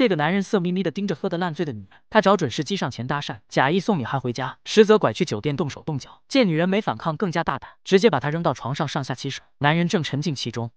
这个男人色眯眯的盯着喝得烂醉的女人，他找准时机上前搭讪，假意送女孩回家，实则拐去酒店动手动脚。见女人没反抗，更加大胆，直接把她扔到床上，上下其手。男人正沉浸其中，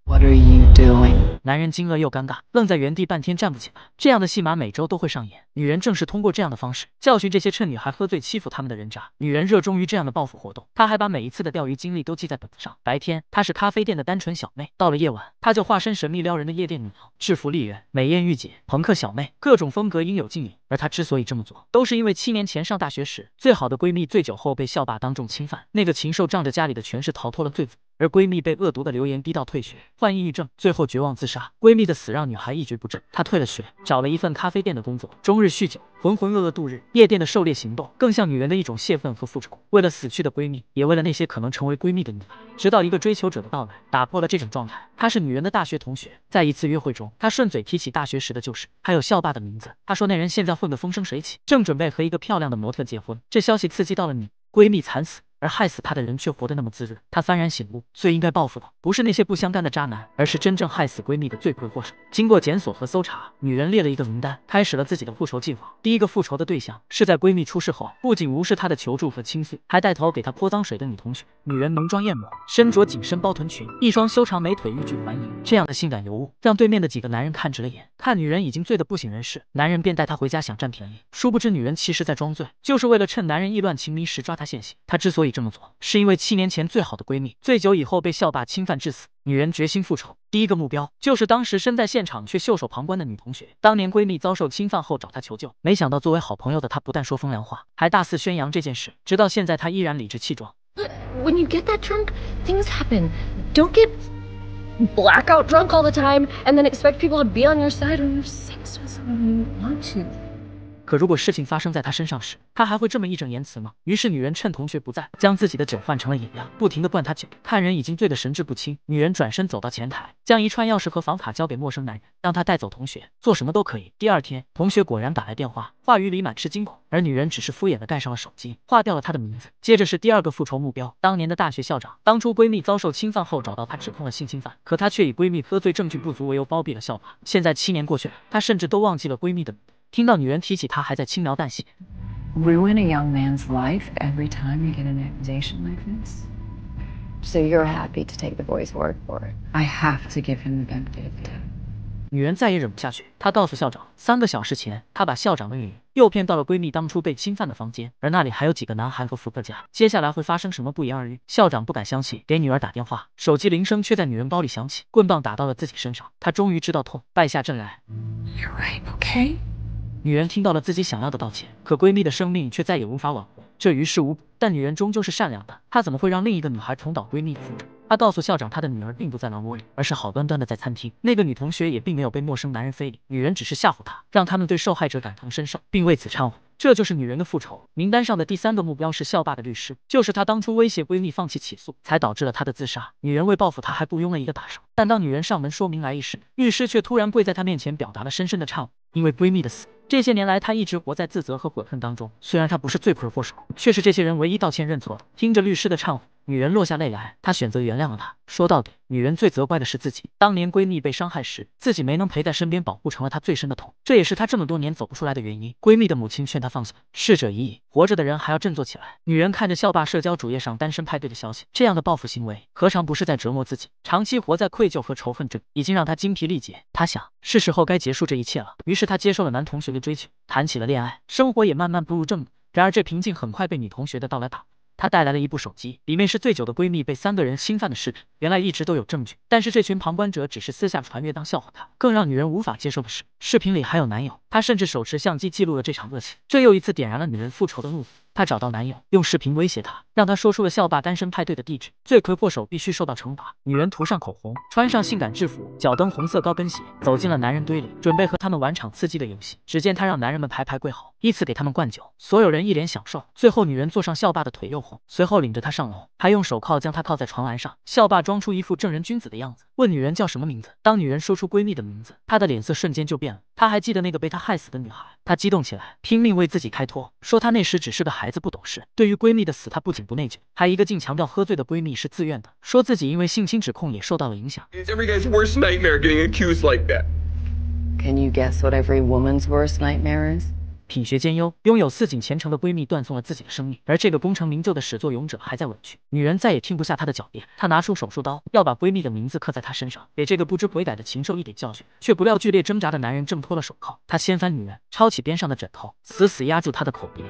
男人惊愕又尴尬，愣在原地半天站不起来。这样的戏码每周都会上演。女人正是通过这样的方式教训这些趁女孩喝醉欺负他们的人渣。女人热衷于这样的报复活动，她还把每一次的钓鱼经历都记在本子上。白天她是咖啡店的单纯小妹，到了夜晚她就化身神秘撩人的夜店女郎、制服丽人、美艳御姐、朋克小妹，各种风格应有尽有。而她之所以这么做，都是因为七年前上大学时，最好的闺蜜醉酒后被校霸当众侵犯，那个禽兽仗着家里的权势逃脱了罪责。而闺蜜被恶毒的留言逼到退学，患抑郁症，最后绝望自杀。闺蜜的死让女孩一蹶不振，她退了学，找了一份咖啡店的工作，终日酗酒，浑浑噩噩度日。夜店的狩猎行动更像女人的一种泄愤和复仇。为了死去的闺蜜，也为了那些可能成为闺蜜的女儿，直到一个追求者的到来，打破了这种状态。他是女人的大学同学，在一次约会中，他顺嘴提起大学时的旧事，还有校霸的名字。他说那人现在混得风生水起，正准备和一个漂亮的模特结婚。这消息刺激到了你，闺蜜惨死。而害死她的人却活得那么滋润，她幡然醒悟，最应该报复的不是那些不相干的渣男，而是真正害死闺蜜的罪魁祸首。经过检索和搜查，女人列了一个名单，开始了自己的复仇计划。第一个复仇的对象是在闺蜜出事后，不仅无视她的求助和倾诉，还带头给她泼脏水的女同学。女人浓妆艳抹，身着紧身包臀裙，一双修长美腿欲拒还迎，这样的性感尤物，让对面的几个男人看直了眼。看女人已经醉得不省人事，男人便带她回家想占便宜，殊不知女人其实在装醉，就是为了趁男人意乱情迷时抓他现行。她之所以。这么做是因为七年前最好的闺蜜醉酒以后被校霸侵犯致死，女人决心复仇。第一个目标就是当时身在现场却袖手旁观的女同学。当年闺蜜遭受侵犯后找她求救，没想到作为好朋友的她不但说风凉话，还大肆宣扬这件事。直到现在，她依然理直气壮。可如果事情发生在他身上时，他还会这么义正言辞吗？于是女人趁同学不在，将自己的酒换成了饮料，不停的灌他酒。看人已经醉得神志不清，女人转身走到前台，将一串钥匙和房卡交给陌生男人，让他带走同学，做什么都可以。第二天，同学果然打来电话，话语里满是惊恐，而女人只是敷衍的盖上了手机，划掉了他的名字。接着是第二个复仇目标，当年的大学校长，当初闺蜜遭受侵犯后找到他，指控了性侵犯，可他却以闺蜜喝醉、证据不足为由包庇了校霸。现在七年过去了，他甚至都忘记了闺蜜的。听到女人提起他，还在轻描淡写。Ruin a young man's life every time you get an accusation like this. So you're happy to take the boy's word for it? I have to give him the benefit. 女人再也忍不下去，她告诉校长，三个小时前，她把校长的女儿诱骗到了闺蜜当初被侵犯的房间，而那里还有几个男孩和伏特加。接下来会发生什么，不言而喻。校长不敢相信，给女儿打电话，手机铃声却在女人包里响起，棍棒打到了自己身上，他终于知道痛，败下阵来。You're right, okay. 女人听到了自己想要的道歉，可闺蜜的生命却再也无法挽回，这于事无补。但女人终究是善良的，她怎么会让另一个女孩重蹈闺蜜覆辙？她告诉校长，她的女儿并不在狼窝里，而是好端端的在餐厅。那个女同学也并没有被陌生男人非礼，女人只是吓唬她，让他们对受害者感同身受，并为此忏悔。这就是女人的复仇。名单上的第三个目标是校霸的律师，就是他当初威胁闺蜜放弃起诉，才导致了他的自杀。女人为报复他，还雇佣了一个打手。但当女人上门说明来意时，律师却突然跪在她面前，表达了深深的忏悔，因为闺蜜的死。这些年来，他一直活在自责和悔恨当中。虽然他不是罪魁祸首，却是这些人唯一道歉认错。听着律师的忏悔。女人落下泪来，她选择原谅了他。说到底，女人最责怪的是自己。当年闺蜜被伤害时，自己没能陪在身边保护，成了她最深的痛，这也是她这么多年走不出来的原因。闺蜜的母亲劝她放下，逝者已矣，活着的人还要振作起来。女人看着校霸社交主页上单身派对的消息，这样的报复行为何尝不是在折磨自己？长期活在愧疚和仇恨中，已经让她精疲力竭。她想，是时候该结束这一切了。于是她接受了男同学的追求，谈起了恋爱，生活也慢慢步入正轨。然而这平静很快被女同学的到来打。她带来了一部手机，里面是醉酒的闺蜜被三个人侵犯的视频。原来一直都有证据，但是这群旁观者只是私下传阅当笑话。看，更让女人无法接受的是。视频里还有男友，他甚至手持相机记录了这场恶行，这又一次点燃了女人复仇的怒火。她找到男友，用视频威胁他，让他说出了校霸单身派对的地址。罪魁祸首必须受到惩罚。女人涂上口红，穿上性感制服，脚蹬红色高跟鞋，走进了男人堆里，准备和他们玩场刺激的游戏。只见她让男人们排排跪好，依次给他们灌酒，所有人一脸享受。最后，女人坐上校霸的腿又红，随后领着他上楼，还用手铐将他铐在床栏上。校霸装出一副正人君子的样子，问女人叫什么名字。当女人说出闺蜜的名字，她的脸色瞬间就变。了。他还记得那个被他害死的女孩，他激动起来，拼命为自己开脱，说他那时只是个孩子，不懂事。对于闺蜜的死，他不仅不内疚，还一个劲强调喝醉的闺蜜是自愿的，说自己因为性侵指控也受到了影响。品学兼优，拥有四锦前程的闺蜜断送了自己的生命，而这个功成名就的始作俑者还在委屈。女人再也听不下他的狡辩，她拿出手术刀，要把闺蜜的名字刻在她身上，给这个不知悔改的禽兽一点教训。却不料剧烈挣扎的男人挣脱了手铐，他掀翻女人，抄起边上的枕头，死死压住她的口鼻。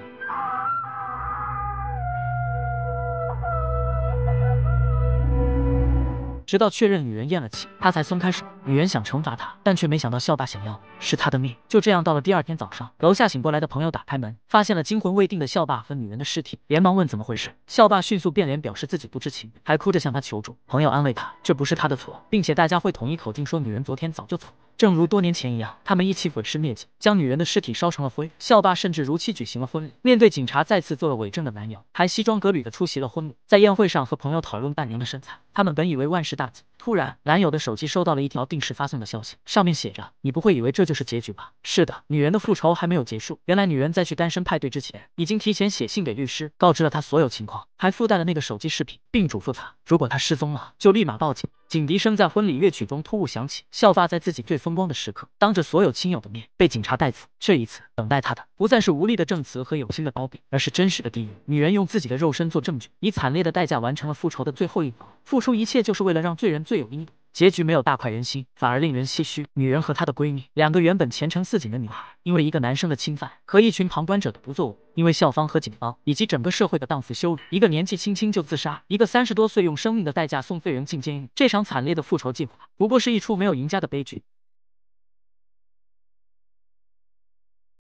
直到确认女人咽了气，他才松开手。女人想惩罚他，但却没想到校霸想要是他的命。就这样，到了第二天早上，楼下醒过来的朋友打开门，发现了惊魂未定的校霸和女人的尸体，连忙问怎么回事。校霸迅速变脸，表示自己不知情，还哭着向他求助。朋友安慰他，这不是他的错，并且大家会统一口径说女人昨天早就死了。正如多年前一样，他们一起毁尸灭迹，将女人的尸体烧成了灰。校霸甚至如期举行了婚礼，面对警察再次做了伪证的男友，还西装革履的出席了婚礼，在宴会上和朋友讨论伴娘的身材。他们本以为万事大吉。突然，男友的手机收到了一条定时发送的消息，上面写着：“你不会以为这就是结局吧？”是的，女人的复仇还没有结束。原来，女人在去单身派对之前，已经提前写信给律师，告知了他所有情况，还附带了那个手机视频，并嘱咐他，如果他失踪了，就立马报警。警笛声在婚礼乐曲中突兀响起，校霸在自己最风光的时刻，当着所有亲友的面被警察带走。这一次，等待他的不再是无力的证词和有心的包庇，而是真实的地狱。女人用自己的肉身做证据，以惨烈的代价完成了复仇的最后一搏，付出一切，就是为了让罪人。罪有应，得，结局没有大快人心，反而令人唏嘘。女人和她的闺蜜，两个原本前程似锦的女孩，因为一个男生的侵犯和一群旁观者的不作为，因为校方和警方以及整个社会的档次羞辱，一个年纪轻轻就自杀，一个三十多岁用生命的代价送废人进监狱。这场惨烈的复仇计划，不过是一出没有赢家的悲剧。